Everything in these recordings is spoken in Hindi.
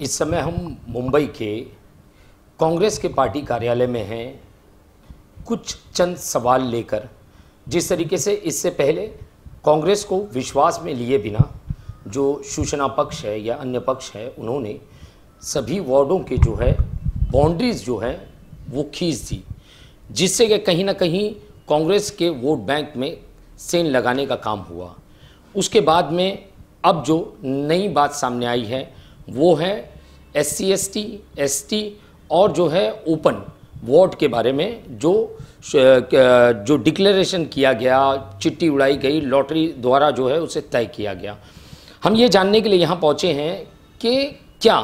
इस समय हम मुंबई के कांग्रेस के पार्टी कार्यालय में हैं कुछ चंद सवाल लेकर जिस तरीके से इससे पहले कांग्रेस को विश्वास में लिए बिना जो सूचना पक्ष है या अन्य पक्ष है उन्होंने सभी वार्डों के जो है बाउंड्रीज जो हैं वो खींच दी जिससे कि कहीं ना कहीं कांग्रेस के वोट बैंक में सेन लगाने का काम हुआ उसके बाद में अब जो नई बात सामने आई है वो है S C S T S T और जो है ओपन वार्ड के बारे में जो जो डिक्लेरेशन किया गया चिट्ठी उड़ाई गई लॉटरी द्वारा जो है उसे तय किया गया हम ये जानने के लिए यहाँ पहुँचे हैं कि क्या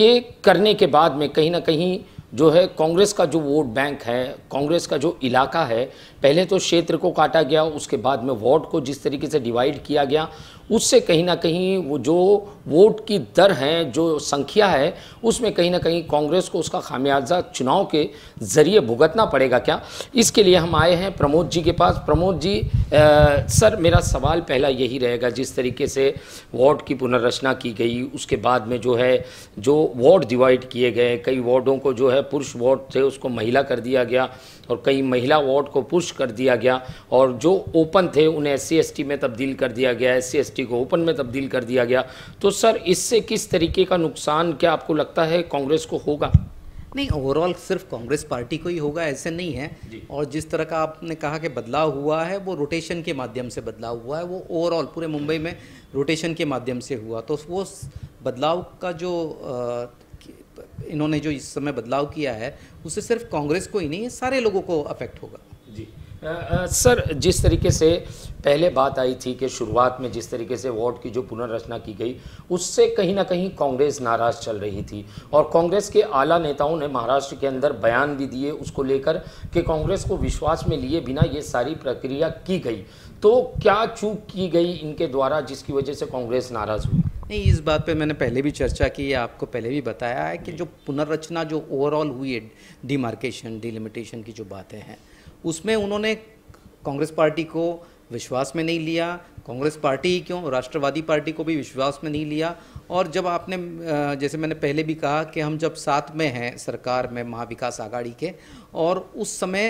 ये करने के बाद में कहीं ना कहीं जो है कांग्रेस का जो वोट बैंक है कांग्रेस का जो इलाका है पहले तो क्षेत्र को काटा गया उसके बाद में वार्ड को जिस तरीके से डिवाइड किया गया उससे कहीं ना कहीं वो जो वोट की दर है जो संख्या है उसमें कहीं ना कहीं कांग्रेस को उसका खामियाजा चुनाव के ज़रिए भुगतना पड़ेगा क्या इसके लिए हम आए हैं प्रमोद जी के पास प्रमोद जी आ, सर मेरा सवाल पहला यही रहेगा जिस तरीके से वार्ड की पुनर्रचना की गई उसके बाद में जो है जो वार्ड डिवाइड किए गए कई वार्डों को जो है पुरुष वार्ड थे उसको महिला कर दिया गया और कई महिला वार्ड को पुश कर दिया गया और जो ओपन थे उन्हें एस सी में तब्दील कर दिया गया एस सी को ओपन में तब्दील कर दिया गया तो सर इससे किस तरीके का नुकसान क्या आपको लगता है कांग्रेस को होगा नहीं ओवरऑल सिर्फ कांग्रेस पार्टी को ही होगा ऐसे नहीं है और जिस तरह का आपने कहा कि बदलाव हुआ है वो रोटेशन के माध्यम से बदलाव हुआ है वो ओवरऑल पूरे मुंबई में रोटेशन के माध्यम से हुआ तो वो बदलाव का जो इन्होंने जो इस समय बदलाव किया है उससे सिर्फ कांग्रेस को ही नहीं सारे लोगों को अफेक्ट होगा जी आ, आ, सर जिस तरीके से पहले बात आई थी कि शुरुआत में जिस तरीके से वार्ड की जो पुनर्रचना की गई उससे कहीं ना कहीं कांग्रेस नाराज चल रही थी और कांग्रेस के आला नेताओं ने महाराष्ट्र के अंदर बयान भी दिए उसको लेकर कि कांग्रेस को विश्वास में लिए बिना ये सारी प्रक्रिया की गई तो क्या चूक की गई इनके द्वारा जिसकी वजह से कांग्रेस नाराज हुई नहीं इस बात पे मैंने पहले भी चर्चा की है आपको पहले भी बताया है कि जो पुनर्रचना जो ओवरऑल हुई है डिमार्केशन डिलिमिटेशन की जो बातें हैं उसमें उन्होंने कांग्रेस पार्टी को विश्वास में नहीं लिया कांग्रेस पार्टी ही क्यों राष्ट्रवादी पार्टी को भी विश्वास में नहीं लिया और जब आपने जैसे मैंने पहले भी कहा कि हम जब साथ में हैं सरकार में महाविकास आघाड़ी के और उस समय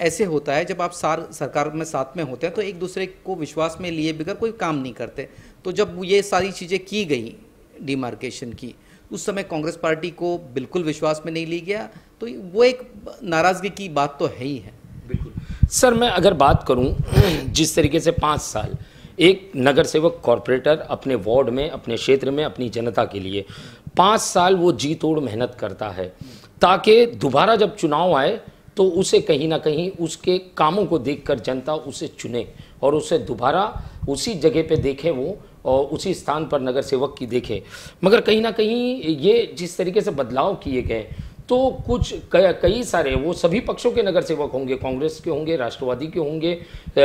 ऐसे होता है जब आप सार सरकार में साथ में होते हैं तो एक दूसरे को विश्वास में लिए बगैर कोई काम नहीं करते तो जब ये सारी चीज़ें की गई डिमार्केशन की उस समय कांग्रेस पार्टी को बिल्कुल विश्वास में नहीं ली गया तो वो एक नाराज़गी की बात तो है ही है बिल्कुल सर मैं अगर बात करूं जिस तरीके से पाँच साल एक नगर सेवक कॉरपोरेटर अपने वार्ड में अपने क्षेत्र में अपनी जनता के लिए पाँच साल वो जी तोड़ मेहनत करता है ताकि दोबारा जब चुनाव आए तो उसे कहीं ना कहीं उसके कामों को देखकर जनता उसे चुने और उसे दोबारा उसी जगह पे देखे वो और उसी स्थान पर नगर सेवक की देखे मगर कहीं ना कहीं ये जिस तरीके से बदलाव किए गए तो कुछ कई सारे वो सभी पक्षों के नगर सेवक होंगे कांग्रेस के होंगे राष्ट्रवादी के होंगे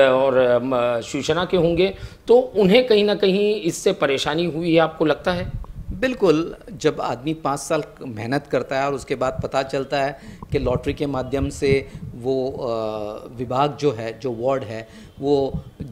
और शिवसेना के होंगे तो उन्हें कहीं ना कहीं इससे परेशानी हुई है आपको लगता है बिल्कुल जब आदमी पाँच साल मेहनत करता है और उसके बाद पता चलता है कि लॉटरी के माध्यम से वो विभाग जो है जो वार्ड है वो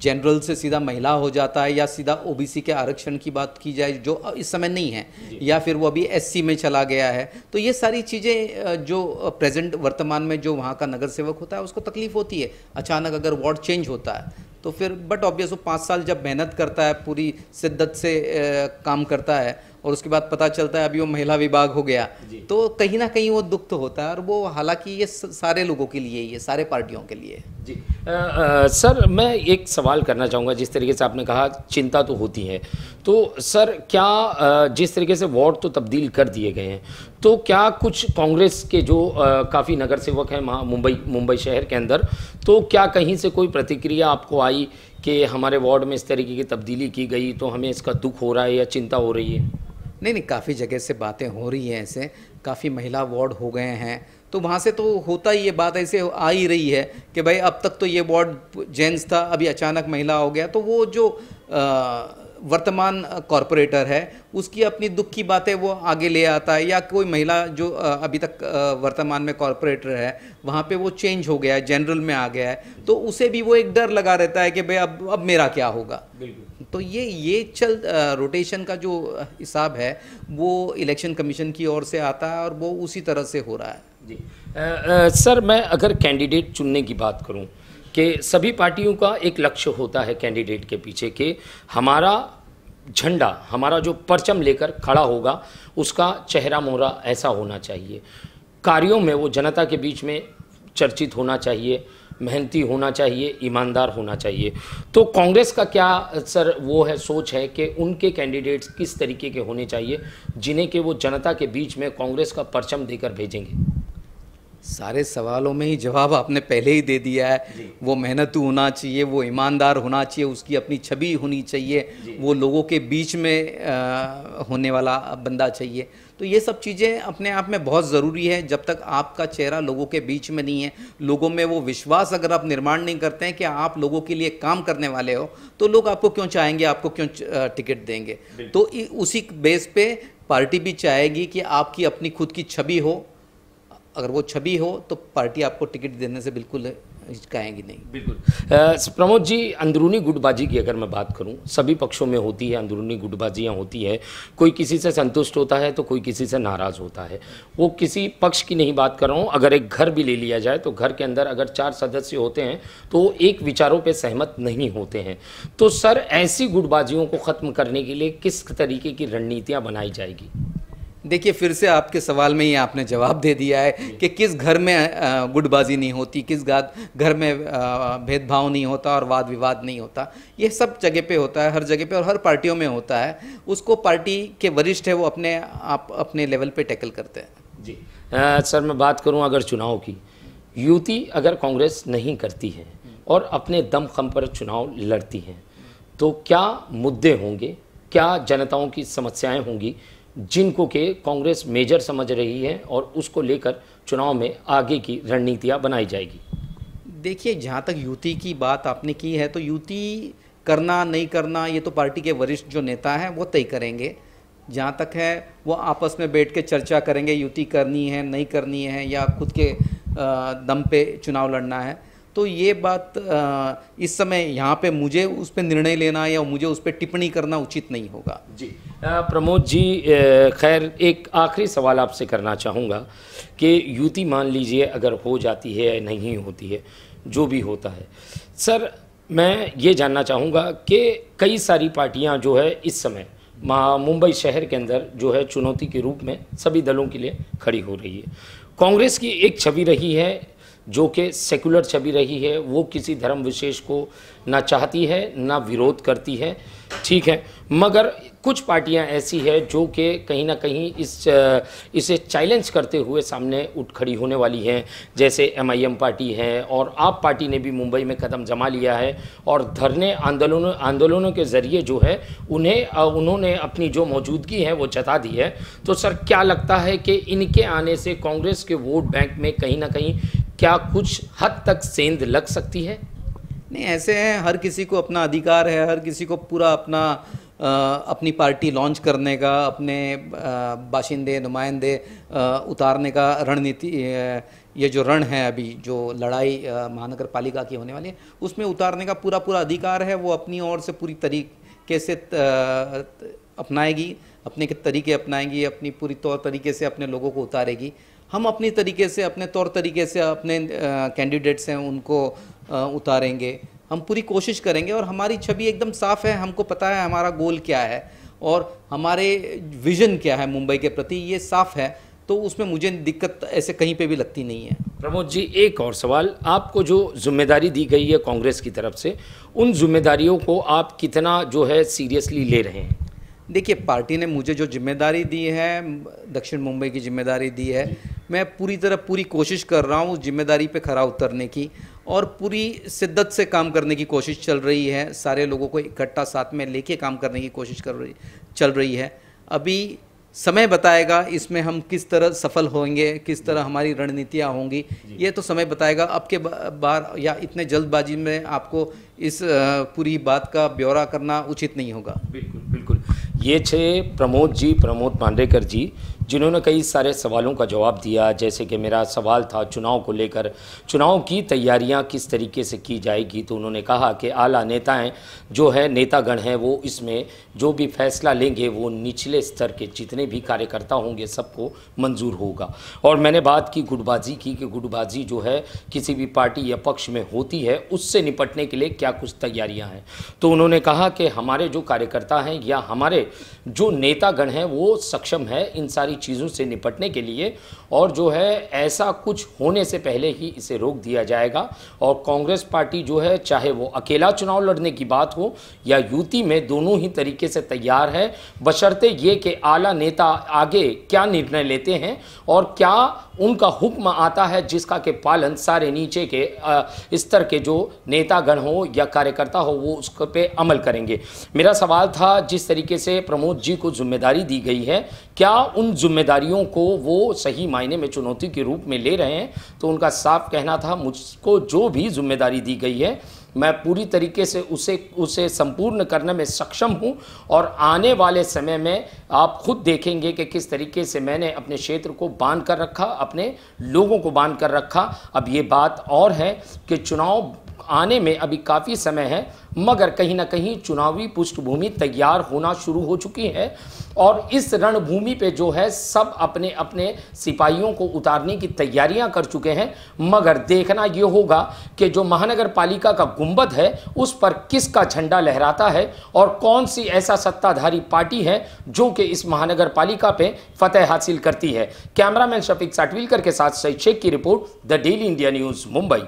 जनरल से सीधा महिला हो जाता है या सीधा ओबीसी के आरक्षण की बात की जाए जो इस समय नहीं है या फिर वो अभी एससी में चला गया है तो ये सारी चीज़ें जो प्रेजेंट वर्तमान में जो वहाँ का नगर सेवक होता है उसको तकलीफ होती है अचानक अगर वार्ड चेंज होता है तो फिर बट ऑब्वियस वो पाँच साल जब मेहनत करता है पूरी शिद्दत से ए, काम करता है और उसके बाद पता चलता है अभी वो महिला विभाग हो गया तो कहीं ना कहीं वो दुख तो होता है और वो हालांकि ये सारे लोगों के लिए ही है सारे पार्टियों के लिए जी आ, आ, सर मैं एक सवाल करना चाहूँगा जिस तरीके से आपने कहा चिंता तो होती है तो सर क्या जिस तरीके से वार्ड तो तब्दील कर दिए गए हैं तो क्या कुछ कांग्रेस के जो काफ़ी नगर सेवक हैं वहाँ मुंबई मुंबई शहर के अंदर तो क्या कहीं से कोई प्रतिक्रिया आपको आई कि हमारे वार्ड में इस तरीके की तब्दीली की गई तो हमें इसका दुख हो रहा है या चिंता हो रही है नहीं नहीं काफ़ी जगह से बातें हो रही हैं ऐसे काफ़ी महिला वार्ड हो गए हैं तो वहाँ से तो होता ही ये बात ऐसे आ ही रही है कि भाई अब तक तो ये वार्ड जेंट्स था अभी अचानक महिला हो गया तो वो जो आ, वर्तमान कॉरपोरेटर है उसकी अपनी दुख की बातें वो आगे ले आता है या कोई महिला जो अभी तक वर्तमान में कॉरपोरेटर है वहाँ पे वो चेंज हो गया है जनरल में आ गया है तो उसे भी वो एक डर लगा रहता है कि भाई अब अब मेरा क्या होगा बिल्कुल तो ये ये चल रोटेशन का जो हिसाब है वो इलेक्शन कमीशन की ओर से आता है और वो उसी तरह से हो रहा है जी आ, आ, सर मैं अगर कैंडिडेट चुनने की बात करूं कि सभी पार्टियों का एक लक्ष्य होता है कैंडिडेट के पीछे कि हमारा झंडा हमारा जो परचम लेकर खड़ा होगा उसका चेहरा मोहरा ऐसा होना चाहिए कार्यों में वो जनता के बीच में चर्चित होना चाहिए मेहनती होना चाहिए ईमानदार होना चाहिए तो कांग्रेस का क्या सर वो है सोच है कि उनके कैंडिडेट्स किस तरीके के होने चाहिए जिन्हें कि वो जनता के बीच में कांग्रेस का परचम देकर भेजेंगे सारे सवालों में ही जवाब आपने पहले ही दे दिया है वो मेहनतू होना चाहिए वो ईमानदार होना चाहिए उसकी अपनी छवि होनी चाहिए वो लोगों के बीच में आ, होने वाला बंदा चाहिए तो ये सब चीज़ें अपने आप में बहुत ज़रूरी है जब तक आपका चेहरा लोगों के बीच में नहीं है लोगों में वो विश्वास अगर आप निर्माण नहीं करते हैं कि आप लोगों के लिए काम करने वाले हो तो लोग आपको क्यों चाहेंगे आपको क्यों टिकट देंगे तो उसी बेस पे पार्टी भी चाहेगी कि आपकी अपनी खुद की छवि हो अगर वो छवि हो तो पार्टी आपको टिकट देने से बिल्कुल हिचकाएंगी नहीं बिल्कुल प्रमोद जी अंदरूनी गुटबाजी की अगर मैं बात करूं सभी पक्षों में होती है अंदरूनी गुटबाजियां होती है कोई किसी से संतुष्ट होता है तो कोई किसी से नाराज़ होता है वो किसी पक्ष की नहीं बात कर रहा हूं अगर एक घर भी ले लिया जाए तो घर के अंदर अगर चार सदस्य होते हैं तो एक विचारों पर सहमत नहीं होते हैं तो सर ऐसी गुटबाजियों को ख़त्म करने के लिए किस तरीके की रणनीतियाँ बनाई जाएगी देखिए फिर से आपके सवाल में ही आपने जवाब दे दिया है कि किस घर में गुटबाजी नहीं होती किस घर में भेदभाव नहीं होता और वाद विवाद नहीं होता ये सब जगह पे होता है हर जगह पे और हर पार्टियों में होता है उसको पार्टी के वरिष्ठ है वो अपने आप अपने लेवल पे टैकल करते हैं जी आ, सर मैं बात करूँ अगर चुनाव की युति अगर कांग्रेस नहीं करती है और अपने दमखम पर चुनाव लड़ती है तो क्या मुद्दे होंगे क्या जनताओं की समस्याएं होंगी जिनको के कांग्रेस मेजर समझ रही है और उसको लेकर चुनाव में आगे की रणनीतियाँ बनाई जाएगी देखिए जहाँ तक युति की बात आपने की है तो युति करना नहीं करना ये तो पार्टी के वरिष्ठ जो नेता हैं वो तय करेंगे जहाँ तक है वो आपस में बैठ के चर्चा करेंगे युति करनी है नहीं करनी है या खुद के दम पे चुनाव लड़ना है तो ये बात इस समय यहाँ पे मुझे उस पर निर्णय लेना या मुझे उस पर टिप्पणी करना उचित नहीं होगा जी प्रमोद जी खैर एक आखिरी सवाल आपसे करना चाहूँगा कि युति मान लीजिए अगर हो जाती है या नहीं होती है जो भी होता है सर मैं ये जानना चाहूँगा कि कई सारी पार्टियाँ जो है इस समय मुंबई शहर के अंदर जो है चुनौती के रूप में सभी दलों के लिए खड़ी हो रही है कांग्रेस की एक छवि रही है जो कि सेकुलर छवि रही है वो किसी धर्म विशेष को ना चाहती है ना विरोध करती है ठीक है मगर कुछ पार्टियां ऐसी है जो कि कहीं ना कहीं इस इसे चैलेंज करते हुए सामने उठ खड़ी होने वाली हैं जैसे एमआईएम पार्टी है और आप पार्टी ने भी मुंबई में कदम जमा लिया है और धरने आंदोलनों आंदोलनों के ज़रिए जो है उन्हें उन्होंने अपनी जो मौजूदगी है वो जता दी है तो सर क्या लगता है कि इनके आने से कांग्रेस के वोट बैंक में कहीं ना कहीं क्या कुछ हद तक सेंध लग सकती है नहीं ऐसे हैं हर किसी को अपना अधिकार है हर किसी को पूरा अपना आ, अपनी पार्टी लॉन्च करने का अपने बाशिंदे नुमाइंदे उतारने का रणनीति ये जो रण है अभी जो लड़ाई महानगर पालिका की होने वाली है उसमें उतारने का पूरा पूरा अधिकार है वो अपनी ओर से पूरी तरीके से अपनाएगी अपने के तरीके अपनाएगी अपनी पूरी तौर तरीके से अपने लोगों को उतारेगी हम अपनी तरीके से अपने तौर तरीके से अपने कैंडिडेट्स हैं उनको आ, उतारेंगे हम पूरी कोशिश करेंगे और हमारी छवि एकदम साफ है हमको पता है हमारा गोल क्या है और हमारे विजन क्या है मुंबई के प्रति ये साफ है तो उसमें मुझे दिक्कत ऐसे कहीं पे भी लगती नहीं है प्रमोद जी एक और सवाल आपको जो जिम्मेदारी दी गई है कांग्रेस की तरफ से उन जिम्मेदारियों को आप कितना जो है सीरियसली ले रहे हैं देखिए पार्टी ने मुझे जो जिम्मेदारी दी है दक्षिण मुंबई की जिम्मेदारी दी है मैं पूरी तरह पूरी कोशिश कर रहा हूँ जिम्मेदारी पे खरा उतरने की और पूरी शिद्दत से काम करने की कोशिश चल रही है सारे लोगों को इकट्ठा साथ में लेके काम करने की कोशिश कर रही चल रही है अभी समय बताएगा इसमें हम किस तरह सफल होंगे किस तरह हमारी रणनीतियाँ होंगी ये तो समय बताएगा अब के बार या इतने जल्दबाजी में आपको इस पूरी बात का ब्यौरा करना उचित नहीं होगा बिल्कुल बिल्कुल ये छे प्रमोद जी प्रमोद पांडेकर जी जिन्होंने कई सारे सवालों का जवाब दिया जैसे कि मेरा सवाल था चुनाव को लेकर चुनाव की तैयारियां किस तरीके से की जाएगी तो उन्होंने कहा कि आला नेताएं जो है नेतागण हैं वो इसमें जो भी फैसला लेंगे वो निचले स्तर के जितने भी कार्यकर्ता होंगे सबको मंजूर होगा और मैंने बात की गुटबाजी की कि गुटबाजी जो है किसी भी पार्टी या पक्ष में होती है उससे निपटने के लिए क्या कुछ तैयारियाँ हैं तो उन्होंने कहा कि हमारे जो कार्यकर्ता हैं या हमारे जो नेतागण हैं वो सक्षम है इन सारी चीज़ों से निपटने के लिए और जो है ऐसा कुछ होने से पहले ही इसे रोक दिया जाएगा और कांग्रेस पार्टी जो है चाहे वो अकेला चुनाव लड़ने की बात हो या यूती में दोनों ही तरीके से तैयार है बशर्ते ये कि आला नेता आगे क्या निर्णय लेते हैं और क्या उनका हुक्म आता है जिसका के पालन सारे नीचे के स्तर के जो नेतागण हो या कार्यकर्ता हो वो उस पर अमल करेंगे मेरा सवाल था जिस तरीके से प्रमोद जी को जिम्मेदारी दी गई है क्या उन जिम्मेदारियों को वो सही मायने में चुनौती के रूप में ले रहे हैं तो उनका साफ कहना था मुझको जो भी जिम्मेदारी दी गई है मैं पूरी तरीके से उसे उसे संपूर्ण करने में सक्षम हूँ और आने वाले समय में आप खुद देखेंगे कि किस तरीके से मैंने अपने क्षेत्र को बांध कर रखा अपने लोगों को बांध कर रखा अब ये बात और है कि चुनाव आने में अभी काफ़ी समय है मगर कहीं ना कहीं चुनावी पृष्ठभूमि तैयार होना शुरू हो चुकी है और इस रणभूमि पे जो है सब अपने अपने सिपाहियों को उतारने की तैयारियां कर चुके हैं मगर देखना ये होगा कि जो महानगर पालिका का गुंबद है उस पर किसका झंडा लहराता है और कौन सी ऐसा सत्ताधारी पार्टी है जो कि इस महानगर पालिका पे फतेह हासिल करती है कैमरामैन शफीक साटविलकर के साथ सही की report the daily India news Mumbai